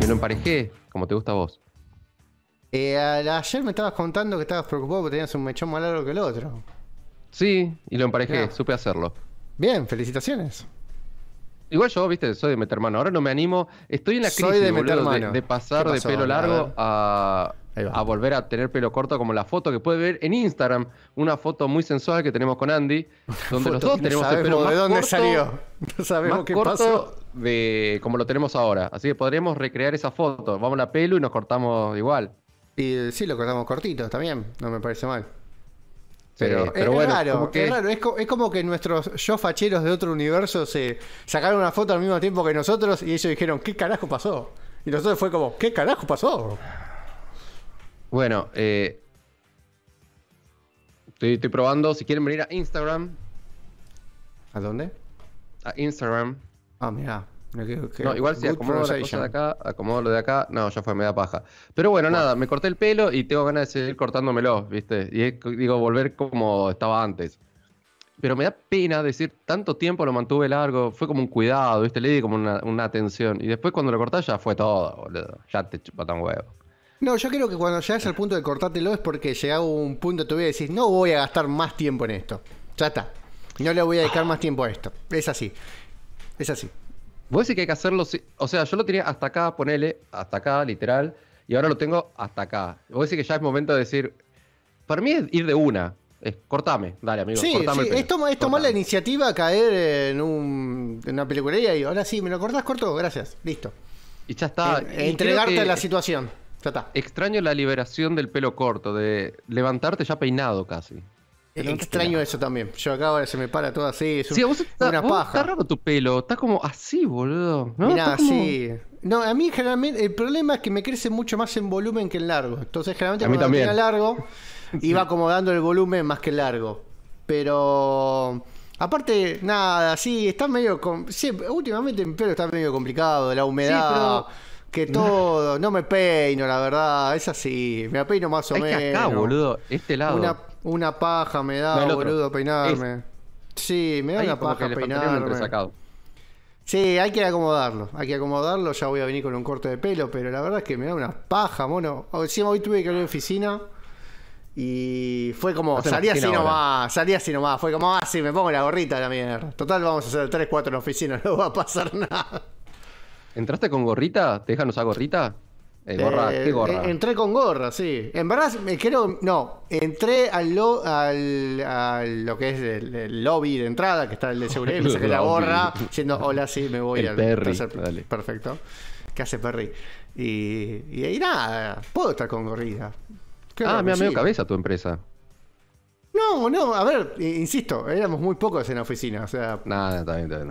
Y lo emparejé, como te gusta a vos. Eh, ayer me estabas contando que estabas preocupado porque tenías un mechón más largo que el otro. Sí, y lo emparejé, supe hacerlo. Bien, felicitaciones. Igual yo, viste, soy de meter mano. Ahora no me animo. Estoy en la crisis de, De, pasar de pelo largo a, volver a tener pelo corto, como la foto que puede ver en Instagram. Una foto muy sensual que tenemos con Andy, donde los dos tenemos el pelo. ¿De dónde salió? No sabemos qué corto pasó. De, como lo tenemos ahora. Así que podremos recrear esa foto. Vamos a la pelo y nos cortamos igual. Y eh, sí, lo cortamos cortito también. No me parece mal. Pero, es, raro, es, como que nuestros yo facheros de otro universo se sacaron una foto al mismo tiempo que nosotros y ellos dijeron, ¿qué carajo pasó? Y nosotros fue como, ¿qué carajo pasó? Bueno, eh, estoy, estoy probando, si quieren venir a Instagram. ¿A dónde? A Instagram. Ah, mira. No, igual si acomodo la de acá, acomodo lo de acá, no, ya fue, me da paja. Pero bueno, nada, me corté el pelo y tengo ganas de seguir cortándomelo, ¿viste? Y digo, volver como estaba antes. Pero me da pena decir, tanto tiempo lo mantuve largo, fue como un cuidado, ¿viste? Le di como una, atención. Y después cuando lo cortás ya fue todo, boludo. Ya te tan huevo. No, yo creo que cuando llegas al punto de cortártelo es porque llega un punto de tu vida y decís, no voy a gastar más tiempo en esto. Ya está. No le voy a dedicar más tiempo a esto. Es así. Es así. Vos decís que hay que hacerlo, o sea, yo lo tenía hasta acá, ponele, hasta acá, literal, y ahora lo tengo hasta acá. Vos decís que ya es momento de decir, para mí es ir de una, cortame, dale amigo. cortame sí. El es, tomar la iniciativa, caer en, en una peluquería y ahora sí, ¿me lo cortás corto? Gracias, listo. Y ya está. Eh, entregarte a la situación. Ya está. Extraño la liberación del pelo corto, de levantarte ya peinado casi. Eh, extraño eso también. Yo acá ahora se me para todo así. Es sí, vos estás una paja. Está raro tu pelo. Está como así, boludo. mira así. No, a mí generalmente el problema es que me crece mucho más en volumen que en largo. Entonces, generalmente a mí largo también. largo, iba acomodando el volumen más que largo. Pero. Aparte, nada, sí, está medio. Sí, últimamente mi pelo está medio complicado, la humedad. que todo. No me peino, la verdad. Es así. Me peino más o menos. Acá, boludo. Este lado. Una una paja me da, boludo, peinarme. Sí, me da una paja peinarme. Sí, hay que acomodarlo, hay que acomodarlo. Ya voy a venir con un corte de pelo, pero la verdad es que me da una paja, mono. Encima hoy tuve que ir a la oficina y fue como, salí así nomás, salí así nomás. Fue como, ah, sí, me pongo la gorrita la mierda. Total, vamos a hacer 3, 4 en la oficina, no va a pasar nada. ¿Entraste con gorrita? ¿Te dejan usar gorrita? Eh, eh, eh, entré con gorra, sí. En verdad, creo. No, entré al, lo, que es el, lobby de entrada, que está el de seguridad, me saqué la gorra, diciendo hola, sí, me voy al Perry. Tercer, Perfecto. ¿Qué hace Perry? Y, y, nada, puedo estar con gorrida. Ah, me ha medio cabeza tu empresa. No, no, a ver, insisto, éramos muy pocos en la oficina, o sea. Nada, No,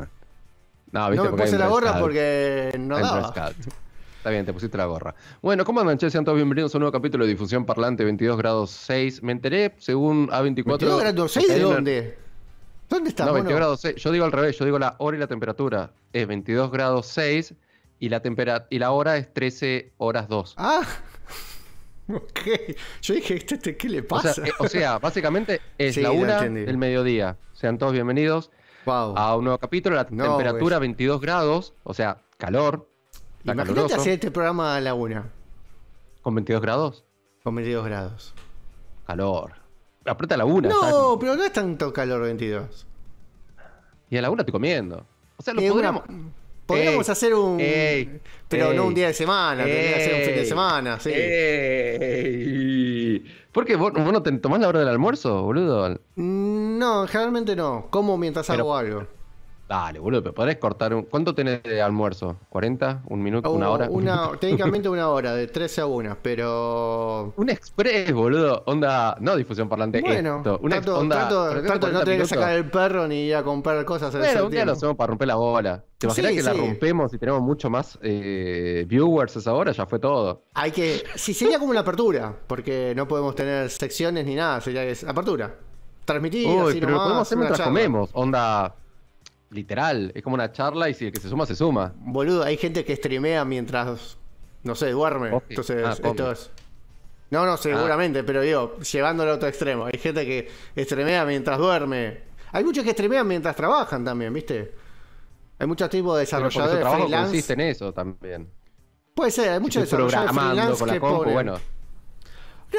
no, no me puse la gorra porque no daba. Está bien, te pusiste la gorra. Bueno, ¿cómo andan, che? Sean todos bienvenidos a un nuevo capítulo de Difusión Parlante 22 grados 6. Me enteré, según A24... ¿22 grados 6 de dónde? ¿Dónde está? No, 22 grados 6. Yo digo al revés, yo digo la hora y la temperatura. Es 22 grados 6 y la, y la hora es 13 horas 2. ¡Ah! Ok. Yo dije, ¿este, este qué le pasa? Eh, o sea, básicamente es la una del mediodía. Sean todos bienvenidos a un nuevo capítulo. La temperatura 22 grados, o sea, calor. Imagínate hacer este programa a la una. ¿Con 22 grados? Con 22 grados. Calor. Apreta a la una. No, pero no es tanto calor 22. Y a la una estoy comiendo. O sea, lo podríamos. Podríamos hacer un. pero no un día de semana, que hacer un fin de semana, sí. ¿Por qué? ¿Vos, no te tomás la hora del almuerzo, boludo? Mm, no, generalmente no. Como mientras hago algo. Dale, boludo, pero podés cortar un... ¿Cuánto tenés de almuerzo? ¿40? ¿Un minuto? ¿Una oh, hora? Una, técnicamente una hora, de 13 a 1, pero... Un express, boludo. Onda... No difusión parlante. Bueno, esto. Una trato, onda... trato, trato, no tener que sacar el perro ni ir a comprar cosas. Bueno, un día lo hacemos para romper la bola. ¿Te imaginas que la rompemos y tenemos mucho más eh, viewers a esa hora? Ya fue todo. Hay que... Sí, sería como una apertura, porque no podemos tener secciones ni nada. Sería que es apertura. Transmitir Uy, así pero lo podemos hacer mientras comemos. Onda literal, es como una charla y si el que se suma, se suma. Boludo, hay gente que streamea mientras, no sé, duerme. Entonces, ah, No, no, seguramente, ah. pero digo, llevándolo a otro extremo. Hay gente que streamea mientras duerme. Hay muchos que streamean mientras trabajan también, ¿viste? Hay muchos tipos de desarrolladores pero en eso también. Puede ser, hay muchos desarrolladores con la compu, bueno.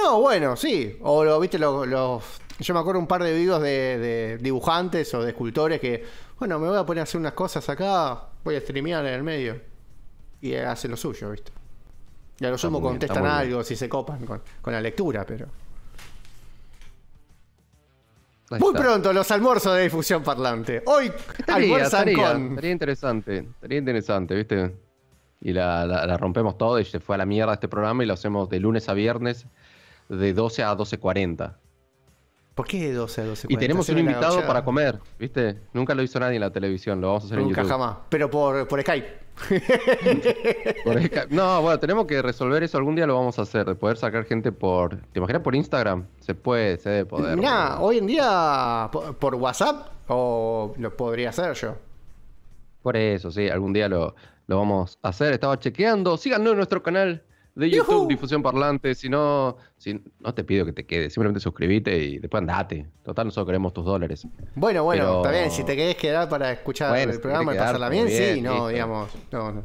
No, bueno, sí. O lo, viste, los Yo me acuerdo un par de videos de, dibujantes o de escultores que bueno, me voy a poner a hacer unas cosas acá, voy a streamear en el medio. Y hace lo suyo, ¿viste? Y a lo sumo contestan algo si se copan con, la lectura, pero. Muy pronto los almuerzos de difusión parlante. Hoy almuerzo sería interesante, sería interesante, ¿viste? Y la, la, rompemos todo y se fue a la mierda este programa y lo hacemos de lunes a viernes de 12 a 12.40. ¿Por qué 12 a 12? Y tenemos un invitado para comer, ¿viste? Nunca lo hizo nadie en la televisión, lo vamos a hacer en YouTube. Nunca jamás, pero por, Skype. No, bueno, tenemos que resolver eso. Algún día lo vamos a hacer, de poder sacar gente por. ¿Te imaginas por Instagram? Se puede, se debe poder. hoy en día, por, WhatsApp, o lo podría hacer yo. Por eso, sí, algún día lo, lo vamos a hacer. Estaba chequeando. síganlo en nuestro canal de YouTube, difusión parlante. Si no, si, no te pido que te quedes, simplemente suscríbete y después andate. Total, nosotros queremos tus dólares. Bueno, bueno, está bien. Si te querés quedar para escuchar el programa y pasarla bien, sí, no, digamos.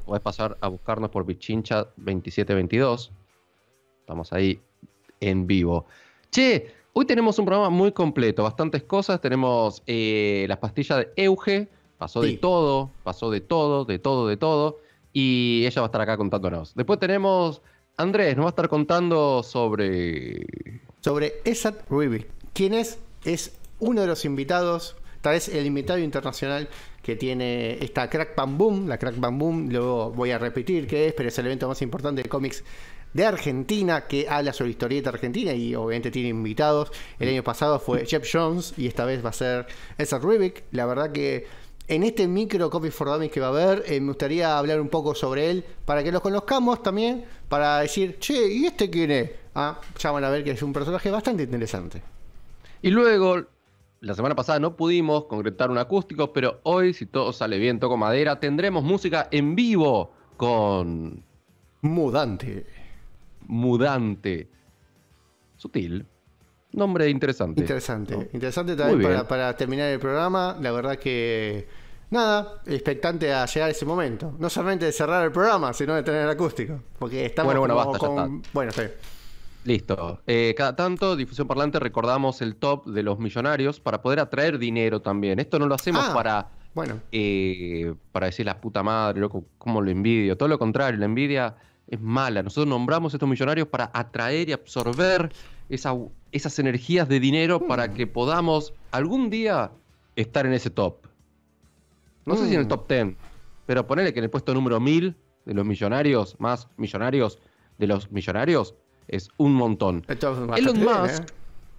Podés pasar a buscarnos por Bichincha 2722. Estamos ahí en vivo. Che, hoy tenemos un programa muy completo, bastantes cosas. Tenemos eh, las pastillas de Euge. Pasó de todo, pasó de todo, de todo, de todo. Y ella va a estar acá contándonos. Después tenemos Andrés nos va a estar contando sobre... Sobre Esat Rubik. ¿Quién es? Es uno de los invitados, tal vez el invitado internacional que tiene esta Crack Bam Boom. La Crack Bam Boom, luego voy a repetir qué es, pero es el evento más importante de cómics de Argentina que habla sobre historieta argentina y obviamente tiene invitados. El año pasado fue Jeff Jones y esta vez va a ser esa Rubik. La verdad que en este micro copy for Dummies que va a haber, eh, me gustaría hablar un poco sobre él, para que los conozcamos también, para decir, che, ¿y este quién es? Ah, ya van a ver que es un personaje bastante interesante. Y luego, la semana pasada no pudimos concretar un acústico, pero hoy, si todo sale bien, toco madera, tendremos música en vivo con... Mudante. Mudante. Sutil, Nombre interesante. Interesante. Interesante también para, terminar el programa. La verdad que. Nada, expectante a llegar ese momento. No solamente de cerrar el programa, sino de tener el acústico. Porque estamos bueno, bueno, basta, con. Bueno, está Listo. Eh, cada tanto, Difusión Parlante, recordamos el top de los millonarios para poder atraer dinero también. Esto no lo hacemos ah, para. Bueno. Eh, para decir la puta madre, loco, cómo lo envidio. Todo lo contrario, la envidia es mala. Nosotros nombramos estos millonarios para atraer y absorber esas energías de dinero mm. para que podamos algún día estar en ese top. No sé si en el mm. top 10, pero ponerle que en el puesto número 1000 de los millonarios, más millonarios de los millonarios, es un montón. Elon Musk ¿eh?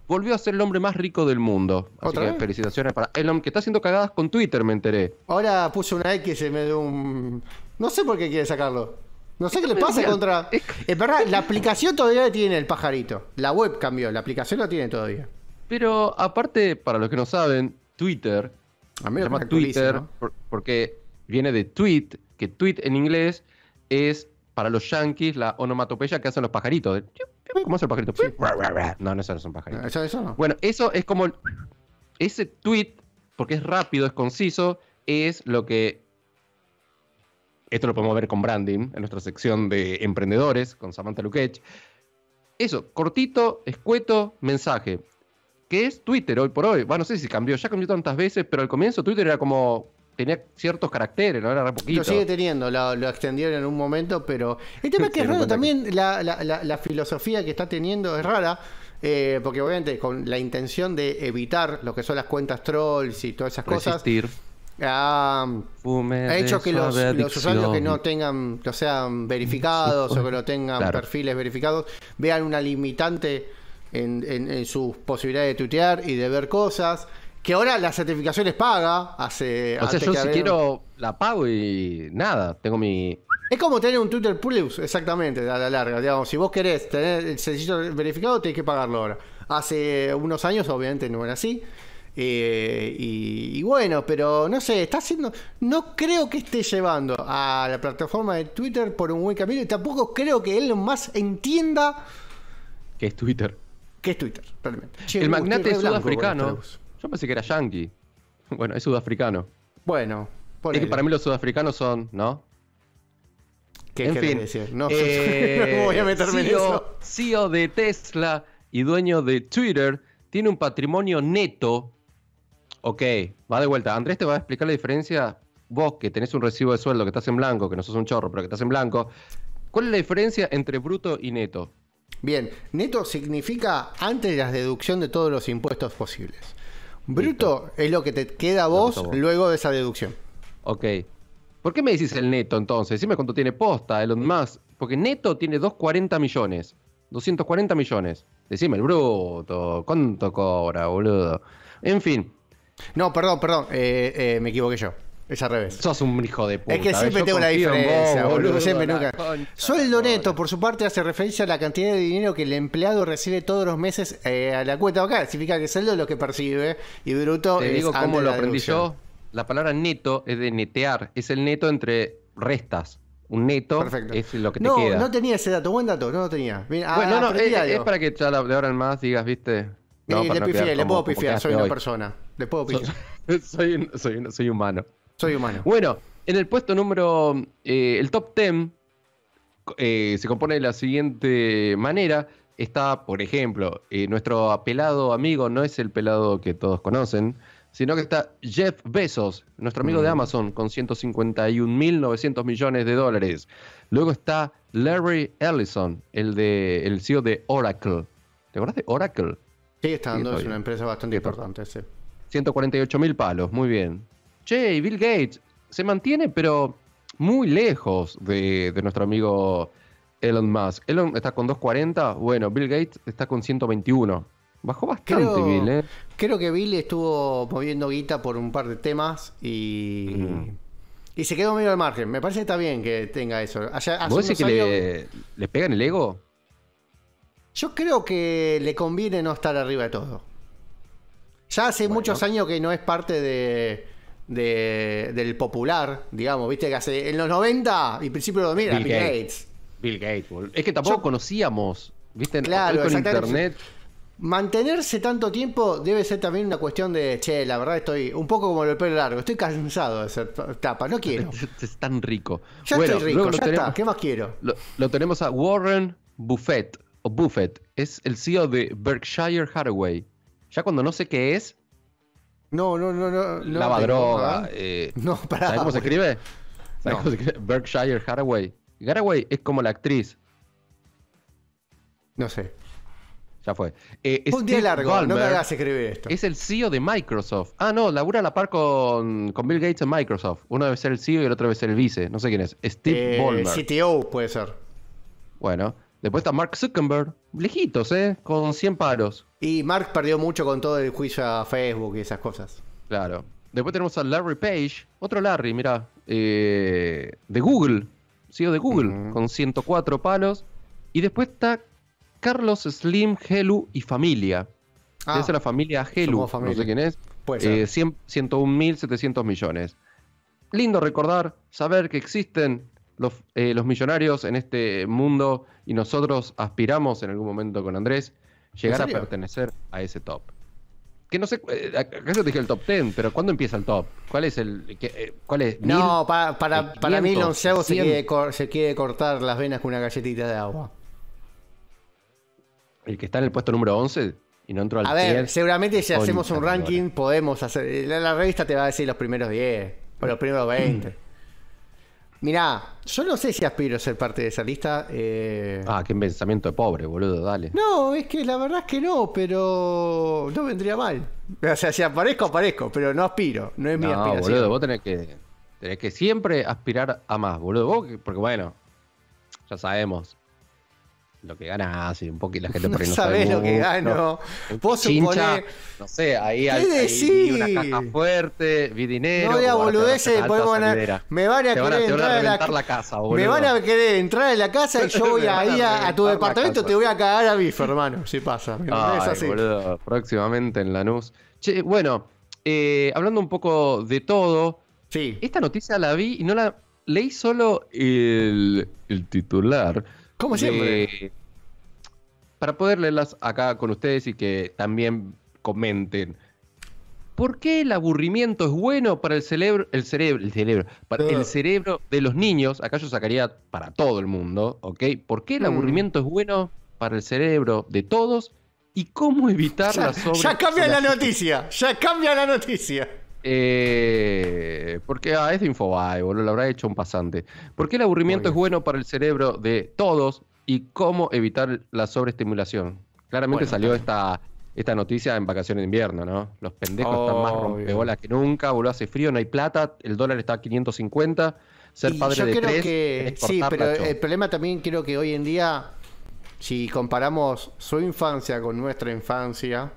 volvió a ser el hombre más rico del mundo. Así que felicitaciones para Elon, que está haciendo cagadas con Twitter, me enteré. Ahora puso una X se me dio un... No sé por qué quiere sacarlo. No sé qué le pasa contra. Es verdad, la aplicación todavía tiene el pajarito. La web cambió, la aplicación la tiene todavía. Pero aparte, para los que no saben, Twitter. A mí se llama Twitter porque viene de tweet, que tweet en inglés es para los yankees la onomatopeya que hacen los pajaritos. ¿Cómo hace el pajarito? No, no, eso no son pajaritos. Eso, Bueno, eso es como. Ese tweet, porque es rápido, es conciso, es lo que esto lo podemos ver con branding en nuestra sección de emprendedores con Samantha Luquech. Eso, cortito, escueto, mensaje. ¿Qué es Twitter hoy por hoy? Bueno, no sé si cambió, ya cambió tantas veces, pero al comienzo Twitter era como tenía ciertos caracteres, ¿no? Era poquito. Lo sigue teniendo, lo, extendieron en un momento, pero. El tema es que es raro también, La, filosofía que está teniendo es rara. Eh, porque obviamente con la intención de evitar lo que son las cuentas trolls y todas esas cosas. Ah, mm, ha hecho que los, usuarios que no tengan, que sean verificados o que no tengan perfiles verificados, vean una limitante en, en, sus posibilidades de tutear y de ver cosas. Que ahora las certificaciones paga. Hace, yo si quiero la pago y nada, tengo mi... Es como tener un Twitter Plus, exactamente, a la larga. Digamos, si vos querés tener el sencillo verificado, tenés que pagarlo ahora. Hace unos años obviamente no era así. Eh, y, bueno, pero no sé, está haciendo. No creo que esté llevando a la plataforma de Twitter por un buen camino y tampoco creo que él más entienda. Que es Twitter? Que es Twitter? Realmente. el magnate sudafricano. Este Yo pensé que era yankee. Bueno, es sudafricano. Bueno, es que para mí los sudafricanos son, ¿no? ¿Qué en decir? Eh, no, voy a meterme en eso. CEO de Tesla y dueño de Twitter tiene un patrimonio neto Ok, va de vuelta. Andrés te va a explicar la diferencia. Vos que tenés un recibo de sueldo que estás en blanco, que no sos un chorro, pero que estás en blanco. ¿Cuál es la diferencia entre bruto y neto? Bien, neto significa antes de la deducción de todos los impuestos posibles. Bruto es lo que te queda a vos luego de esa deducción. Ok. ¿Por qué me decís el neto entonces? Decime cuánto tiene posta, Elon Musk. Porque neto tiene 240 millones. 240 millones. Decime el bruto. ¿Cuánto cobra, boludo? En fin, no, perdón, perdón, eh, eh, me equivoqué yo. Es al revés. Sos un hijo de puta. Es que siempre tengo la diferencia, boludo, Siempre nunca. Sueldo neto, por su parte, hace referencia a la cantidad de dinero que el empleado recibe todos los meses eh, a la cuenta acá. Significa que sueldo es lo que percibe y bruto Te digo cómo lo aprendí yo. La palabra neto es de netear. Es el neto entre restas un neto es lo que te no, queda. No, tenía ese dato, buen dato, no lo tenía. bueno, ah, no, es, para que ya de ahora en más digas, viste, eh, le, puedo pifiar, soy una persona. Le puedo pifiar. soy, humano. Soy humano. Bueno, en el puesto número. Eh, el top 10 eh, se compone de la siguiente manera. Está, por ejemplo, nuestro apelado amigo no es el pelado que todos conocen, sino que está Jeff Bezos, nuestro amigo de mm. Amazon, con 151.900 millones de dólares. Luego está Larry Ellison, el, de, el CEO de Oracle. ¿Te acuerdas de Oracle? Sí, está dando, es una empresa bastante importante, sí. 148 mil palos, muy bien. Che, Bill Gates se mantiene, pero muy lejos de, nuestro amigo Elon Musk. Elon está con 240, bueno, Bill Gates está con 121. Bajó bastante creo, Bill, ¿eh? Creo que Bill estuvo moviendo guita por un par de temas y. Y se quedó medio al margen. Me parece que está bien que tenga eso. le, le pegan el ego? Yo creo que le conviene no estar arriba de todo. Ya hace muchos años que no es parte de, del popular, digamos, viste que hace en los 90 y principios de los 2000 Bill, Gates. Bill Gates. Es que tampoco conocíamos, viste, claro, con internet. Mantenerse tanto tiempo debe ser también una cuestión de, che, la verdad estoy un poco como el pelo largo, estoy cansado de hacer tapa, no quiero. es tan rico. Ya estoy rico, ya está, ¿qué más quiero? lo tenemos a Warren Buffett o Buffett es el CEO de Berkshire Hathaway. Ya cuando no sé qué es. No, no, no, no. Lava eh, no, droga. ¿Sabes cómo se escribe? no. cómo Berkshire Hathaway. Hathaway es como la actriz. No sé. Ya fue. Eh, un día largo, no me hagas escribir esto. Es el CEO de Microsoft. Ah, no, labura a la par con, con, Bill Gates en Microsoft. Uno debe ser el CEO y el otro debe ser el vice. No sé quién es. Steve eh, CTO puede ser. Bueno. Después está Mark Zuckerberg, lejitos, ¿eh? Con 100 palos. Y Mark perdió mucho con todo el juicio a Facebook y esas cosas. Claro. Después tenemos a Larry Page, otro Larry, mira, eh, de Google, CEO de Google, con 104 palos. Y después está Carlos Slim, Helu y familia. Ah, es la familia Helu, familia. no sé quién es. Eh, 101.700 millones. Lindo recordar, saber que existen eh, los, millonarios en este mundo y nosotros aspiramos en algún momento con Andrés llegar a pertenecer a ese top. Que no sé, eh, te dije el top 10, pero ¿cuándo empieza el top? ¿Cuál es el.? Eh, ¿Cuál es? No, para, mí no se quiere, se quiere cortar las venas con una galletita de agua. ¿El que está en el puesto número 11? Y no entró al a ver, seguramente si hacemos un ranking podemos hacer. La, la, revista te va a decir los primeros 10 o los primeros 20. Mirá, yo no sé si aspiro a ser parte de esa lista. Eh. Ah, qué pensamiento de pobre, boludo, dale. No, es que la verdad es que no, pero no vendría mal. O sea, si aparezco, aparezco, pero no aspiro, no es mi aspiración. boludo, vos tenés que, tenés que siempre aspirar a más, boludo. Vos, porque bueno, ya sabemos, lo que ganas y un poco y la gente por ahí no, sabe lo que gano. Vos Chincha, No sé, ahí hay, una caja fuerte, vi dinero. No boludeces, Me van a querer entrar a, la... casa, Me van a querer entrar a la casa y yo voy a, ir a, tu departamento te voy a cagar a bife hermano. Si pasa. así. próximamente en la Che, bueno, eh, hablando un poco de todo. Sí. Esta noticia la vi y no la leí solo el, el titular siempre. para poder leerlas acá con ustedes y que también comenten. ¿Por qué el aburrimiento es bueno para el cerebro, el cerebro, el cerebro, el cerebro de los niños? Acá yo sacaría para todo el mundo, ¿ok? ¿Por qué el mm. aburrimiento es bueno para el cerebro de todos? ¿Y cómo evitar la sobre? Ya cambia la noticia, ya cambia la noticia. Eh, porque a ah, es de boludo, lo habrá hecho un pasante. ¿Por qué el aburrimiento es bueno para el cerebro de todos y cómo evitar la sobreestimulación? Claramente salió esta, esta noticia en vacaciones de invierno, ¿no? Los pendejos están más rompebolas que nunca, boludo, hace frío, no hay plata, el dólar está a 550, ser padre yo creo que... Sí, pero el problema también creo que hoy en día, si comparamos su infancia con nuestra infancia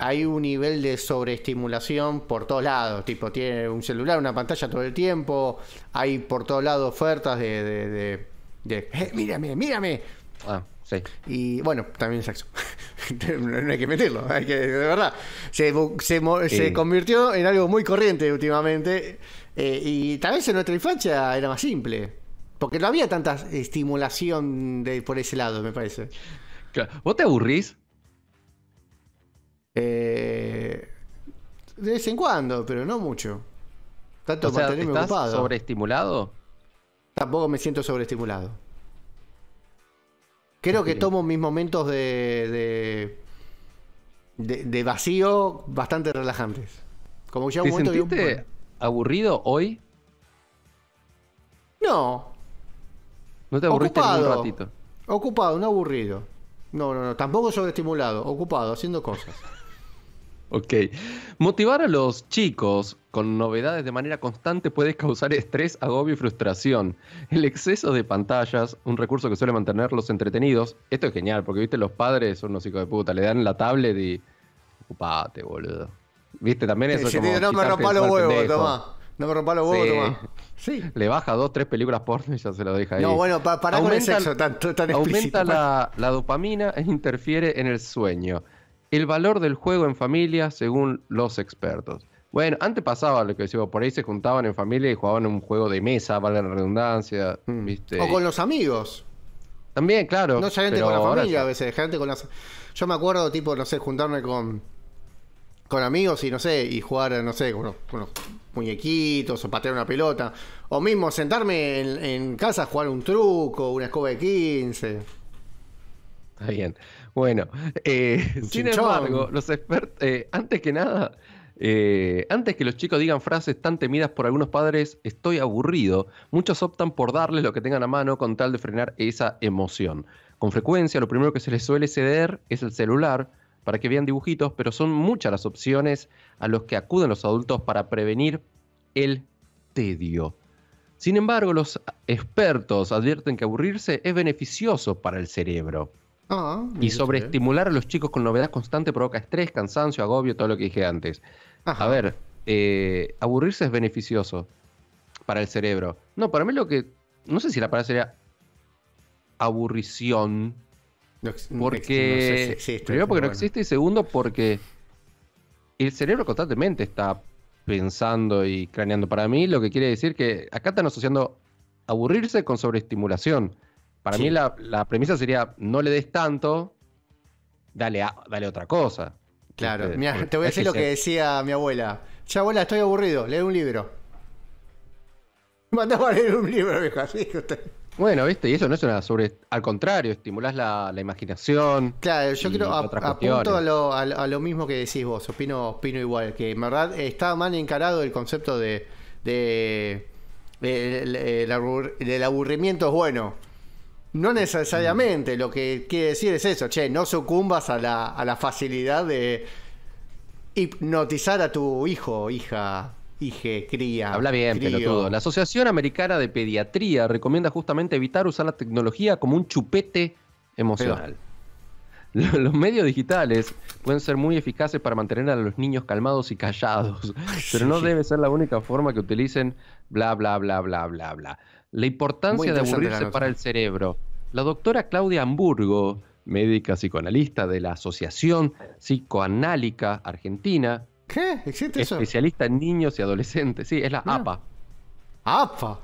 hay un nivel de sobreestimulación por todos lados. Tipo, tiene un celular, una pantalla todo el tiempo. Hay por todos lados ofertas de. Eh, mírame, mírame! Ah, sí. Y bueno, también sexo. no hay que meterlo, de verdad. Se, convirtió en algo muy corriente últimamente. Eh, y tal vez en nuestra infancia era más simple. Porque no había tanta estimulación por ese lado, me parece. ¿Vos te aburrís? Eh, de vez en cuando, pero no mucho. Tanto o ¿estás ¿Sobreestimulado? Tampoco me siento sobreestimulado. Creo que tomo mis momentos de, de, vacío bastante relajantes. Como ya un aburrido hoy? No. ¿No te aburriste un ratito? Ocupado, no aburrido. No, no, no. Tampoco sobreestimulado. Ocupado, haciendo cosas. Ok. Motivar a los chicos con novedades de manera constante puede causar estrés, agobio y frustración. El exceso de pantallas, un recurso que suele mantenerlos entretenidos. Esto es genial, porque viste, los padres son unos hijos de puta, le dan la tablet y. Ocupate, boludo. Viste, también eso. Sí, no me rompa los huevos, toma. No me rompa los huevos, Sí. Le baja dos, tres películas porno y ya se lo deja ahí. No, bueno, para aumenta, con tan, tan Aumenta la, la dopamina e interfiere en el sueño el valor del juego en familia según los expertos. Bueno, antes pasaba lo que decía por ahí se juntaban en familia y jugaban un juego de mesa, vale la redundancia, mm. ¿viste? O con los amigos. También, claro. No solamente con la familia, a veces, gente con las... Yo me acuerdo, tipo, no sé, juntarme con con amigos y no sé, y jugar, no sé, con unos, muñequitos o patear una pelota. O mismo sentarme en, casa a jugar un truco, una escoba de 15. Está bien. Bueno, eh, sin embargo, los expertos, eh, antes que nada, eh, antes que los chicos digan frases tan temidas por algunos padres, estoy aburrido, muchos optan por darles lo que tengan a mano con tal de frenar esa emoción. Con frecuencia, lo primero que se les suele ceder es el celular para que vean dibujitos, pero son muchas las opciones a las que acuden los adultos para prevenir el tedio. Sin embargo, los expertos advierten que aburrirse es beneficioso para el cerebro. Ah, y sobreestimular a los chicos con novedad constante provoca estrés, cansancio, agobio, todo lo que dije antes. A ver, eh, aburrirse es beneficioso para el cerebro. No, para mí lo que. No sé si la palabra sería aburrición. No, porque. existe, primero, porque no existe. Y segundo, porque el cerebro constantemente está pensando y craneando. Para mí, lo que quiere decir que acá están asociando aburrirse con sobreestimulación. Para mí la, premisa sería, no le des tanto, dale, dale otra cosa. Claro, este, te voy a decir lo que decía mi abuela. Ya abuela, estoy aburrido, lee un libro. Mandaba a leer un libro, viejo, Bueno, viste, y eso no es una sobre. Al contrario, estimulás la, la imaginación. Claro, yo quiero apunto a lo, mismo que decís vos, opino, opino igual, que en verdad está mal encarado el concepto de. de, aburrimiento es bueno. No necesariamente, lo que quiere decir es eso, che, no sucumbas a la, facilidad de hipnotizar a tu hijo, hija, hije, cría. Habla bien, pero pelotudo. La Asociación Americana de Pediatría recomienda justamente evitar usar la tecnología como un chupete emocional. Los medios digitales pueden ser muy eficaces para mantener a los niños calmados y callados, pero no debe ser la única forma que utilicen bla, bla, bla, bla, bla, bla. La importancia de aburrirse para el cerebro. La doctora Claudia Hamburgo, médica psicoanalista de la Asociación Psicoanálica Argentina. ¿Qué? ¿Existe eso? Especialista en niños y adolescentes. Sí, es la APA. APA.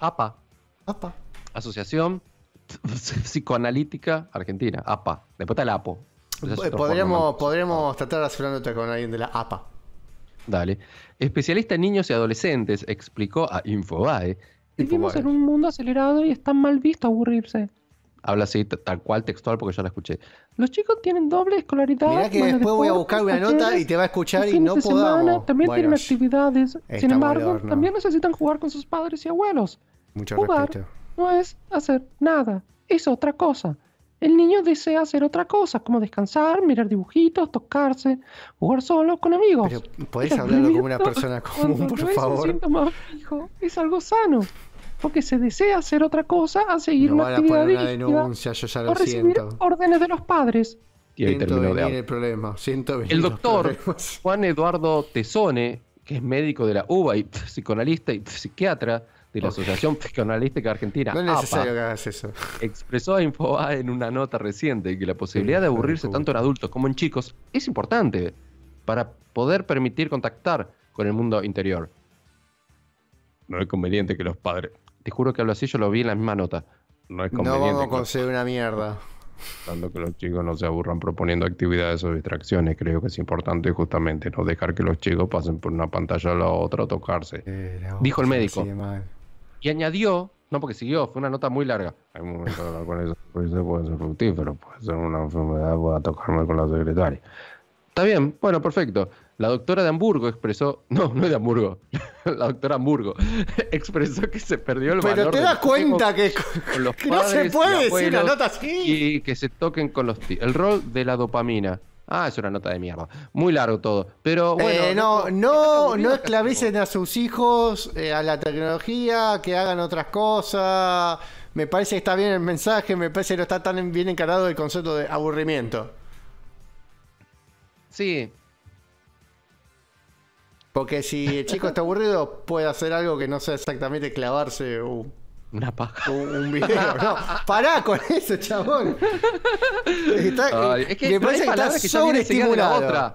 APA. APA. Asociación Psicoanalítica Argentina. APA. Después está la APO. Eh, tratar podríamos, hacer tratar nota con alguien de la APA. Dale. Especialista en niños y adolescentes explicó a Infobae Vivimos en un mundo acelerado y está mal visto aburrirse. Habla así, tal cual textual, porque yo la escuché. Los chicos tienen doble escolaridad. Mirá que después, voy a buscar una nota y te va a escuchar y no podamos. también tienen actividades. Sin embargo, también necesitan jugar con sus padres y abuelos. jugar no es hacer nada, es otra cosa el niño desea hacer otra cosa, como descansar, mirar dibujitos, tocarse, jugar solo con amigos. Pero hablarlo como una persona común, por favor. Es, un fijo, es algo sano, porque se desea hacer otra cosa a seguir no una actividad a poner una denuncia, yo ya lo o recibir órdenes de los padres. Tiene ahí el el doctor Juan Eduardo Tesone, que es médico de la UBA y psicoanalista y psiquiatra, de la Asociación Psicoanalística Argentina. No es necesario que hagas eso. Expresó a InfoA en una nota reciente que la posibilidad de aburrirse tanto en adultos como en chicos es importante para poder permitir contactar con el mundo interior. No es conveniente que los padres. Te juro que hablo así, yo lo vi en la misma nota. No es conveniente. No vamos a conseguir una mierda. Tanto que los chicos no se aburran proponiendo actividades o distracciones, creo que es importante justamente no dejar que los chicos pasen por una pantalla a la otra o tocarse. Eh, Dijo el médico. Y añadió, no porque siguió, fue una nota muy larga. Hay momentos en los cuales eso puede ser fructífero, puede ser una enfermedad, a tocarme con la secretaria. Está bien, bueno, perfecto. La doctora de Hamburgo expresó, no, no es de Hamburgo, la doctora Hamburgo expresó que se perdió el valor. Pero te das cuenta que, que no se puede decir una nota así. Y que se toquen con los tíos. El rol de la dopamina. Ah, es una nota de mierda. Muy largo todo. Pero eh, bueno. no, no, no, esclavicen a sus hijos, eh, a la tecnología, que hagan otras cosas. Me parece que está bien el mensaje, me parece que no está tan bien encarado el concepto de aburrimiento. Sí. Porque si el chico está aburrido, puede hacer algo que no sea exactamente clavarse una paja. Un, video. no, pará con eso, chabón. Eh, es que me parece que está sobreestimulado.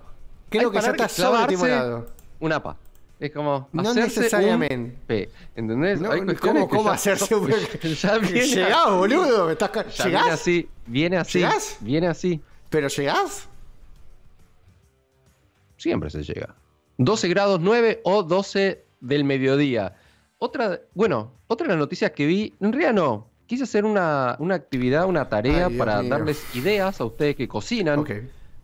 Creo que ya está sobreestimulado. Una paja. Es como. No necesariamente. ¿Entendés? No, Hay ¿Cómo, hacerse un ya viene Llegás, boludo. ¿Llegás? Viene así. Viene así. ¿Llegás? Viene así. ¿Pero llegás? Siempre se llega. 12 grados 9 o 12 del mediodía otra, bueno, otra de las noticias que vi, en realidad no, quise hacer una, actividad, una tarea para darles ideas a ustedes que cocinan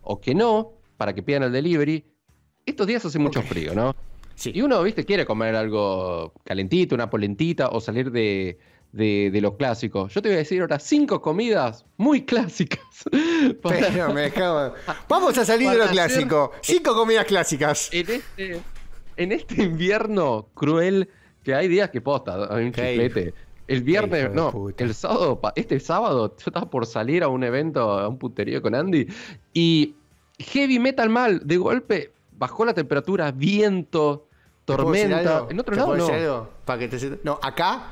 o que no, para que pidan el delivery. Estos días hace mucho frío, ¿no? Sí. Y uno, viste, quiere comer algo calentito, una polentita o salir de, de, lo clásico. Yo te voy a decir ahora cinco comidas muy clásicas. Pero me Vamos a salir de lo clásico. Cinco comidas clásicas. En este, en este invierno cruel que hay días que posta, hay un El viernes, no, el sábado, este sábado, yo estaba por salir a un evento, a un puterío con Andy, y heavy metal mal, de golpe bajó la temperatura, viento, tormenta. En otro lado, no. no, acá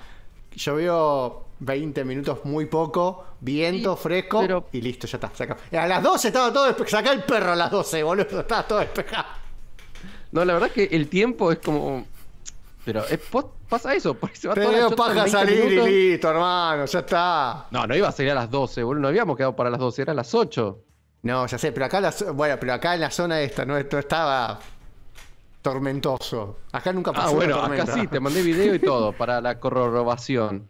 yo veo 20 minutos muy poco, viento, fresco y listo, ya está. A las 12 estaba todo despejado. Sacá el perro a las 12, boludo, estaba todo despejado. No, la verdad es que el tiempo es como pero eh, pasa eso, por va Te dio paja salir y listo, hermano, ya está. No, no iba a salir a las 12, boludo. No habíamos quedado para las 12, era a las 8. No, ya sé, pero acá, bueno, pero acá en la zona esta no, esto estaba tormentoso. Acá nunca ah, pasó. Ah, bueno, acá sí, te mandé video y todo para la corroboración.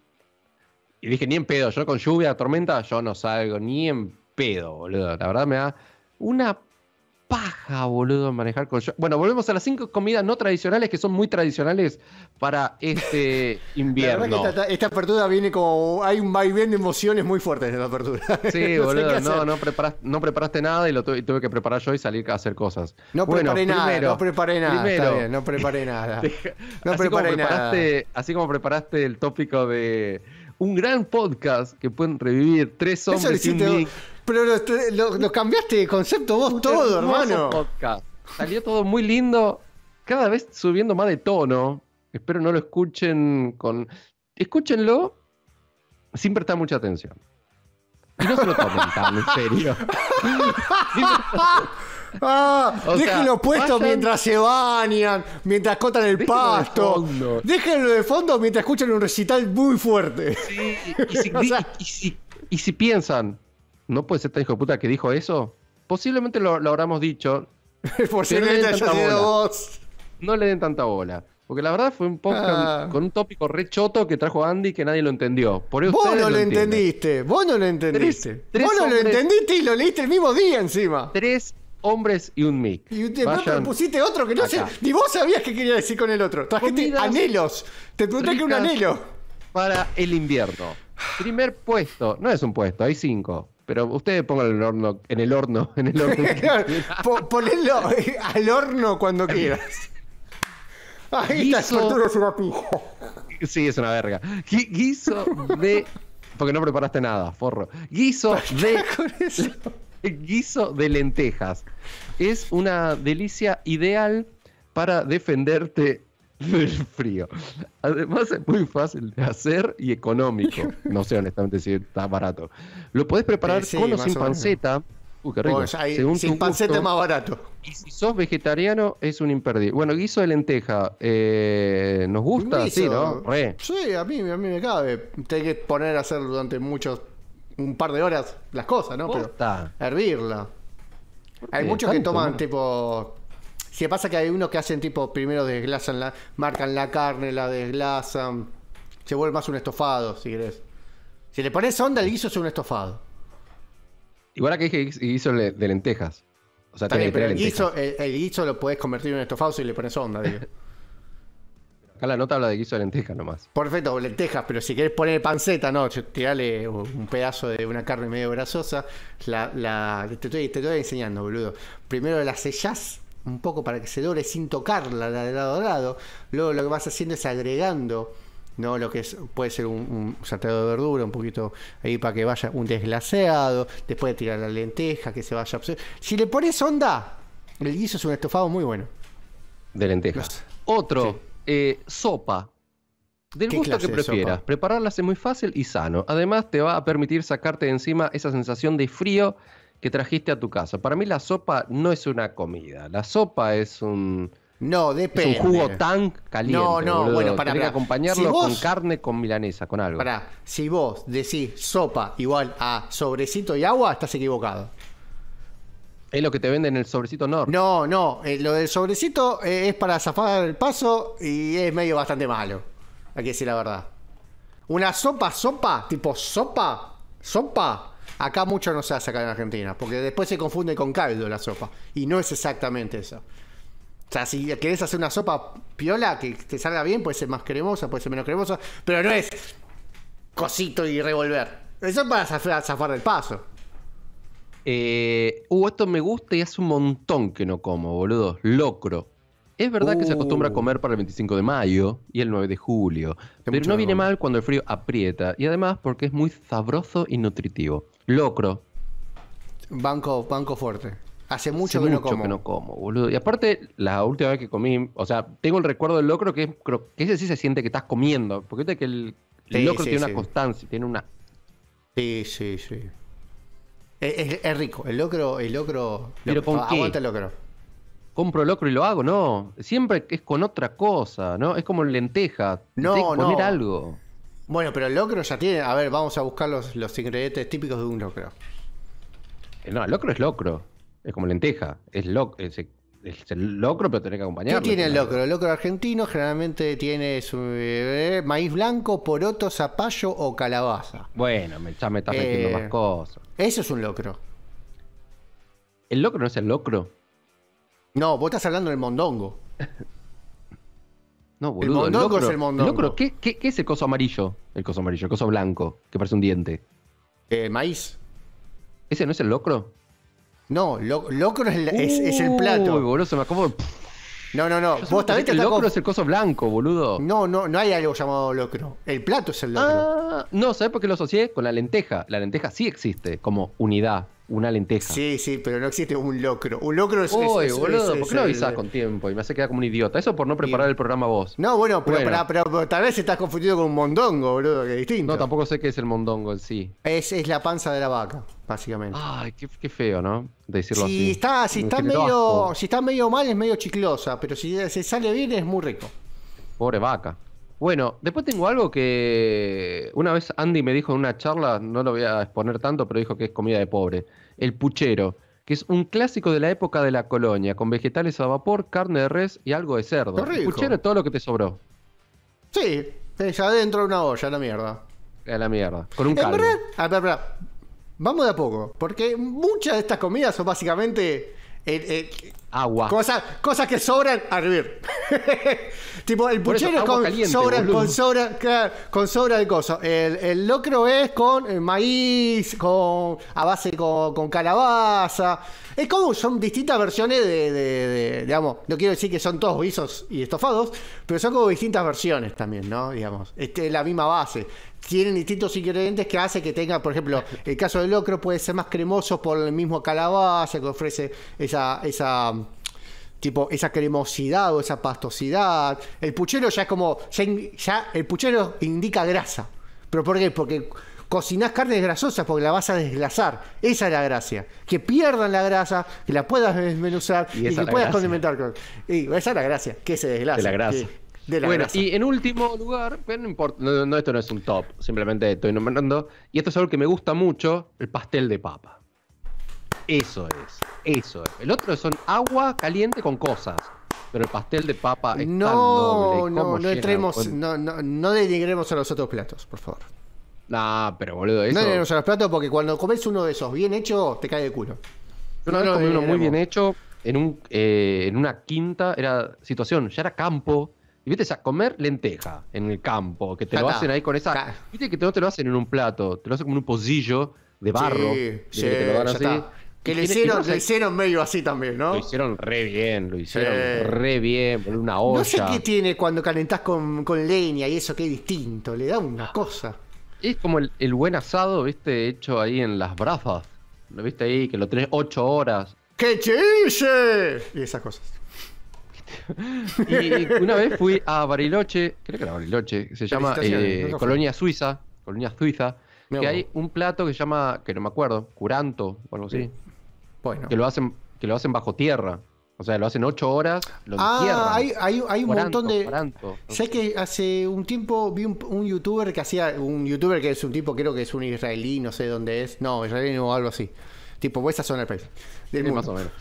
Y dije, ni en pedo, yo con lluvia, tormenta, yo no salgo, ni en pedo, boludo. La verdad me da una paja, boludo, manejar con yo. Bueno, volvemos a las cinco comidas no tradicionales que son muy tradicionales para este invierno. La que esta, apertura viene como. Hay un vaivén de emociones muy fuertes en la apertura. Sí, boludo, no, preparaste nada y lo tuve, que preparar yo y salir a hacer cosas. No preparé nada, no preparé nada. no preparé nada. no así preparé nada. Así como preparaste el tópico de un gran podcast que pueden revivir tres hombres y un pero lo, cambiaste de concepto vos todo, hermano. Salió todo muy lindo, cada vez subiendo más de tono. Espero no lo escuchen con. Escúchenlo sin prestar mucha atención. Y no se lo comentan, en serio. Ah, déjenlo puesto mientras se bañan, mientras cortan el pasto. déjenlo de fondo mientras escuchan un recital muy fuerte. Sí, y, si, y si piensan, no puede ser tan hijo de puta que dijo eso. Posiblemente lo, lo habramos dicho. Posiblemente no No le den tanta bola. Porque la verdad fue un poco ah. con un tópico re choto que trajo Andy que nadie lo entendió. vos no lo, entendiste, vos no lo entendiste. vos no lo entendiste y lo leíste el mismo día encima. Tres hombres y un mic. Y te pusiste otro que no sé, ni vos sabías qué quería decir con el otro. Trajiste anhelos. Te pregunté que un anhelo. Para el invierno. Primer puesto, no es un puesto, hay cinco. Pero ustedes pongan en el horno, en el horno, en el horno. Ponelo eh, al horno cuando quieras. Ahí está, es una Sí, es una verga. Guiso de. Porque no preparaste nada, forro. Guiso de. Guiso de lentejas. Es una delicia ideal para defenderte del frío. Además es muy fácil de hacer y económico. No sé honestamente si está barato. Lo podés preparar eh, con o sin panceta. Uy, qué rico. sin panceta es más barato. Y si sos vegetariano es un imperdible. Bueno, guiso de lenteja. Eh, ¿Nos gusta? sí, ¿no? Sí, a mí, a mí me cabe. Tenés que poner a hacer durante muchos, un par de horas las cosas, ¿no? Pero hervirla. Hay muchos que toman tipo se pasa que hay unos que hacen tipo, primero desglasan la, marcan la carne, la desglasan. Se vuelve más un estofado, si querés. Si le pones onda, el guiso es un estofado. Igual que dije guiso de lentejas. O sea, También, pero el guiso, el, guiso lo puedes convertir en un estofado si le pones onda, digo. Acá la nota habla de guiso de lentejas nomás. Perfecto, lentejas, pero si querés poner panceta, no, tirale un pedazo de una carne medio grasosa. La, la te, estoy, te, estoy, enseñando, boludo. Primero la sellas un poco para que se dore sin tocarla de lado a lado. Luego lo que vas haciendo es agregando ¿no? lo que es, puede ser un, salteado de verdura, un poquito ahí para que vaya un desglaceado después de tirar la lenteja, que se vaya. Si le pones onda, el guiso es un estofado muy bueno. De lentejas. Otro, eh, sopa. Del gusto que prefieras. Prepararla es muy fácil y sano. Además, te va a permitir sacarte de encima esa sensación de frío que trajiste a tu casa. Para mí la sopa no es una comida, la sopa es un... No, depende. Es un jugo tan caliente. No, no, bueno, para, acompañarlo con carne, con milanesa, con algo. Para, si vos decís sopa igual a sobrecito y agua, estás equivocado. Es lo que te venden en el sobrecito Nord. No, no, eh, lo del sobrecito eh, es para zafar el paso y es medio bastante malo. Hay que decir la verdad. Una sopa, sopa, tipo sopa, sopa, Acá mucho no se hace acá en Argentina, porque después se confunde con caldo la sopa. Y no es exactamente eso. O sea, si querés hacer una sopa piola que te salga bien, puede ser más cremosa, puede ser menos cremosa, pero no es cosito y revolver. Eso es para zafar, zafar del paso. Eh, Hugo, esto me gusta y hace un montón que no como, boludo. Locro. Es verdad que se acostumbra a uh. comer para el 25 de mayo y el 9 de julio, pero no viene mal cuando el frío aprieta y además porque es muy sabroso y nutritivo. Locro. Banco, banco fuerte. Hace mucho, que, no como. que no como, boludo. Y aparte, la última vez que comí, o sea, tengo el recuerdo del locro que, es... que ese sí se siente que estás comiendo. Porque que el, locro tiene una constancia, tiene una. Sí, sí, sí. Es, rico. El locro, el locro. Pero Aguanta el locro. Compro locro y lo hago, no. Siempre es con otra cosa, ¿no? Es como lenteja. No, no. poner algo. Bueno, pero el locro ya tiene. A ver, vamos a buscar los, ingredientes típicos de un locro. Eh, no, el locro es locro. Es como lenteja. Es, es, el locro, pero tenés que acompañarlo. No tiene el locro? El locro argentino generalmente tiene su, eh, maíz blanco, poroto, zapallo o calabaza. Bueno, ya me estás metiendo eh, más cosas. Eso es un locro. ¿El locro no es el locro? No, vos estás hablando del mondongo. No, boludo. El locro, es el Locro, ¿qué, es el coso amarillo? El coso amarillo, el coso blanco, que parece un diente. Eh, maíz. ¿Ese no es el locro? No, locro es, el plato. Uy, boludo, se me acabó. No, no, no. Vos también te El locro es el coso blanco, boludo. No, no, no hay algo llamado locro. El plato es el locro. Ah, no, ¿sabés por qué lo asocié? Con la lenteja. La lenteja sí existe como unidad una lenteja. Sí, sí, pero no existe un locro. Un locro es. un boludo, ¿por qué no avisás con tiempo? Y me hace quedar como un idiota. Eso por no preparar el programa vos. No, bueno, pero, tal vez estás confundido con un mondongo, boludo, que distinto. No, tampoco sé qué es el mondongo en sí. Es, es la panza de la vaca, básicamente. Ay, qué, feo, ¿no? Decirlo así. Está, si, está medio, si está medio mal, es medio chiclosa, pero si se sale bien, es muy rico. Pobre vaca. Bueno, después tengo algo que una vez Andy me dijo en una charla, no lo voy a exponer tanto, pero dijo que es comida de pobre. El puchero, que es un clásico de la época de la colonia, con vegetales a vapor, carne de res y algo de cerdo. El puchero es todo lo que te sobró. Sí, ya dentro de una olla, a la mierda. A la mierda. Con un caldo. Vamos de a poco, porque muchas de estas comidas son básicamente eh, eh, agua. Cosas cosa que sobran a hervir. tipo, el puchero eso, con, sobra, con, sobra, con sobra de cosas. El, locro es con eh, maíz, con a base con, calabaza. Es como son distintas versiones de, digamos, no quiero decir que son todos guisos y estofados, pero son como distintas versiones también, ¿no? Digamos, este, la misma base tienen distintos ingredientes que hace que tenga, por ejemplo, el caso del locro puede ser más cremoso por el mismo calabaza que ofrece esa, esa tipo esa cremosidad o esa pastosidad. El puchero ya es como, ya, el puchero indica grasa. ¿Pero por qué? Porque cocinás carnes grasosas porque la vas a desglasar. Esa es la gracia. Que pierdan la grasa, que la puedas desmenuzar y, que puedas condimentar. esa es la gracia, que se desglasa. De la grasa. bueno, y en último lugar, esto no es un top, simplemente estoy nombrando, y esto es algo que me gusta mucho, el pastel de papa. Eso es, eso es. El otro son agua caliente con cosas. Pero el pastel de papa es no, tan No, no, entremos, no, no, no denigremos a los otros platos, por favor. Nah, pero boludo, eso... No denigremos a los platos porque cuando comes uno de esos bien hecho, te cae de culo. Yo no, no, comí uno muy bien hecho en, un, eh, en una quinta, era situación, ya era campo. Y viste, o sea, comer lenteja en el campo, que te lo hacen ahí con esa. viste que no te lo hacen en un plato, te lo hacen como un pozillo de barro. Sí, sí, que le hicieron, medio así también, ¿no? Lo hicieron re bien, lo hicieron re bien, por una olla. No sé qué tiene cuando calentás con, leña y eso que distinto, le da una cosa. Es como el, buen asado, viste, hecho ahí en las brafas. ¿Lo viste ahí? Que lo tenés ocho horas. ¡Qué chiche! Y esas cosas. y una vez fui a Bariloche, creo que era Bariloche, se llama eh, Colonia Suiza, Colonia Suiza, que hay un plato que se llama, que no me acuerdo, curanto o algo así. Que lo hacen, que lo hacen bajo tierra. O sea, lo hacen ocho horas, lo Ah, hay, hay, un montón de. Sé que hace un tiempo vi un, youtuber que hacía. Un youtuber que es un tipo, creo que es un israelí, no sé dónde es. No, israelí o algo así. Tipo, esa zona del país. Más o menos.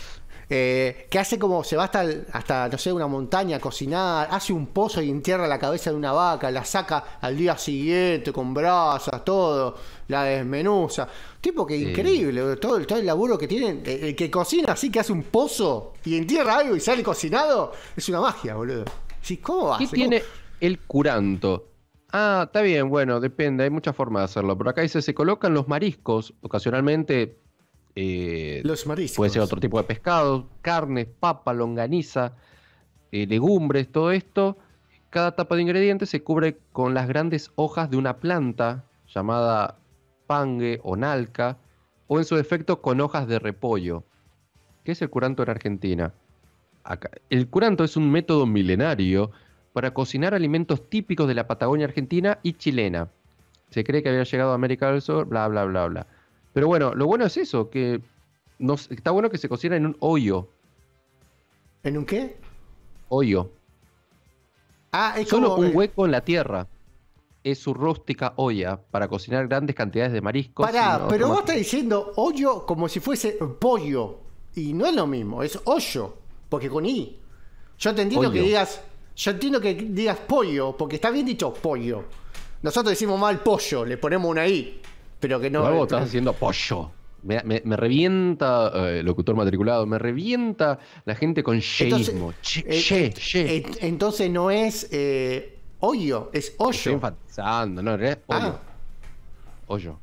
Eh, que hace como se va hasta, hasta, no sé, una montaña a cocinar, hace un pozo y entierra la cabeza de una vaca, la saca al día siguiente con brasas, todo, la desmenuza. Tipo que increíble, todo, todo el laburo que tienen, eh, el que cocina así, que hace un pozo y entierra algo y sale cocinado, es una magia, boludo. Sí, ¿Cómo hace? ¿Qué tiene el curanto? Ah, está bien, bueno, depende, hay muchas formas de hacerlo, pero acá dice, se colocan los mariscos, ocasionalmente eh, los mariscos. Puede ser otro tipo de pescado, carne, papa, longaniza, eh, legumbres, todo esto. Cada tapa de ingredientes se cubre con las grandes hojas de una planta llamada pangue o nalca, o en su defecto con hojas de repollo. ¿Qué es el curanto en Argentina? El curanto es un método milenario para cocinar alimentos típicos de la Patagonia argentina y chilena. Se cree que había llegado a América del Sur, bla, bla, bla, bla. Pero bueno, lo bueno es eso, que nos, está bueno que se cocina en un hoyo. ¿En un qué? Hoyo. Ah, es Solo un eh, hueco en la tierra. Es su rústica olla para cocinar grandes cantidades de mariscos. Pará, pero vos estás diciendo hoyo como si fuese pollo. Y no es lo mismo, es hoyo. Porque con I. Yo te entiendo que digas. Yo entiendo que digas pollo, porque está bien dicho pollo. Nosotros decimos mal pollo, le ponemos una I. Pero que no. Luego eh, estás haciendo pollo. Me, me, revienta el eh, locutor matriculado, me revienta la gente con yeísmo. Entonces, che, eh, entonces no es eh, hoyo, es hoyo. Estoy enfatizando, no, es ah. hoyo.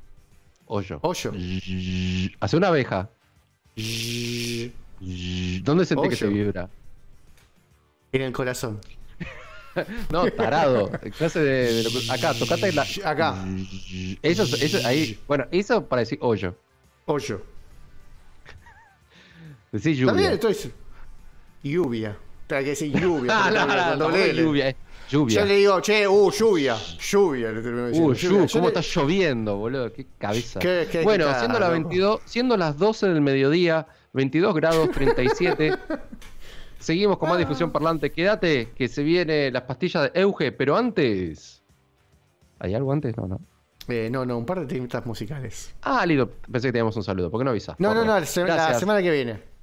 Hoyo. Hoyo. Hace una abeja. ¿Dónde sentí que te vibra? En el corazón. no, tarado. Clase de, de acá, tocate la. Acá. Eso, eso, ahí. Bueno, eso para decir hoyo. Hoyo. Decís lluvia. También estoy. Lluvia. Tengo que decir lluvia. no, no, no, lluvia. Eh. Lluvia. Yo le digo, che, uh, lluvia, lluvia. Le termino uh, lluvia. ¿Cómo está lloviendo, boludo? Qué cabeza. bueno, siendo, la 22, siendo las 12 del mediodía, 22 grados 37, Seguimos con más ah. difusión parlante. Quédate, que se vienen las pastillas de Euge, pero antes. ¿Hay algo antes? No, no. Eh, no, no, un par de temitas musicales. Ah, Lilo, Pensé que teníamos un saludo. ¿Por qué no avisas? No, no, no, la semana que viene.